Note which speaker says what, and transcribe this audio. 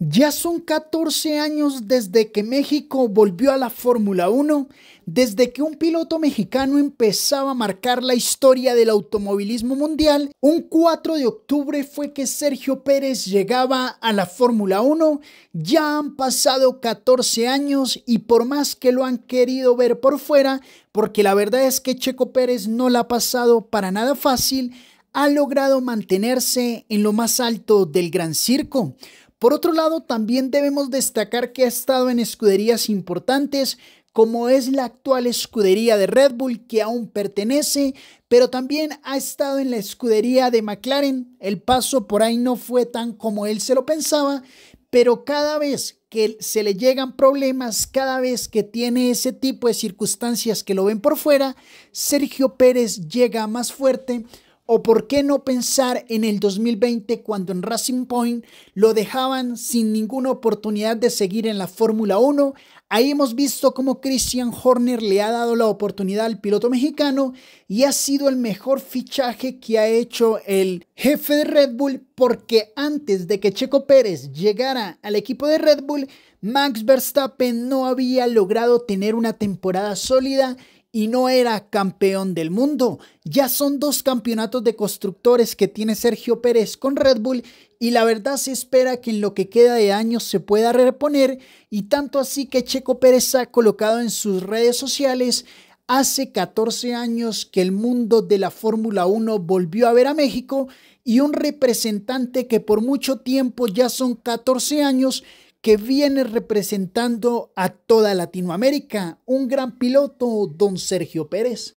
Speaker 1: Ya son 14 años desde que México volvió a la Fórmula 1, desde que un piloto mexicano empezaba a marcar la historia del automovilismo mundial. Un 4 de octubre fue que Sergio Pérez llegaba a la Fórmula 1. Ya han pasado 14 años y por más que lo han querido ver por fuera, porque la verdad es que Checo Pérez no la ha pasado para nada fácil, ha logrado mantenerse en lo más alto del gran circo. Por otro lado, también debemos destacar que ha estado en escuderías importantes como es la actual escudería de Red Bull que aún pertenece, pero también ha estado en la escudería de McLaren. El paso por ahí no fue tan como él se lo pensaba, pero cada vez que se le llegan problemas, cada vez que tiene ese tipo de circunstancias que lo ven por fuera, Sergio Pérez llega más fuerte o por qué no pensar en el 2020 cuando en Racing Point lo dejaban sin ninguna oportunidad de seguir en la Fórmula 1. Ahí hemos visto cómo Christian Horner le ha dado la oportunidad al piloto mexicano y ha sido el mejor fichaje que ha hecho el jefe de Red Bull porque antes de que Checo Pérez llegara al equipo de Red Bull, Max Verstappen no había logrado tener una temporada sólida y no era campeón del mundo. Ya son dos campeonatos de constructores que tiene Sergio Pérez con Red Bull y la verdad se espera que en lo que queda de años se pueda reponer y tanto así que Checo Pérez ha colocado en sus redes sociales Hace 14 años que el mundo de la Fórmula 1 volvió a ver a México y un representante que por mucho tiempo, ya son 14 años, que viene representando a toda Latinoamérica, un gran piloto, don Sergio Pérez.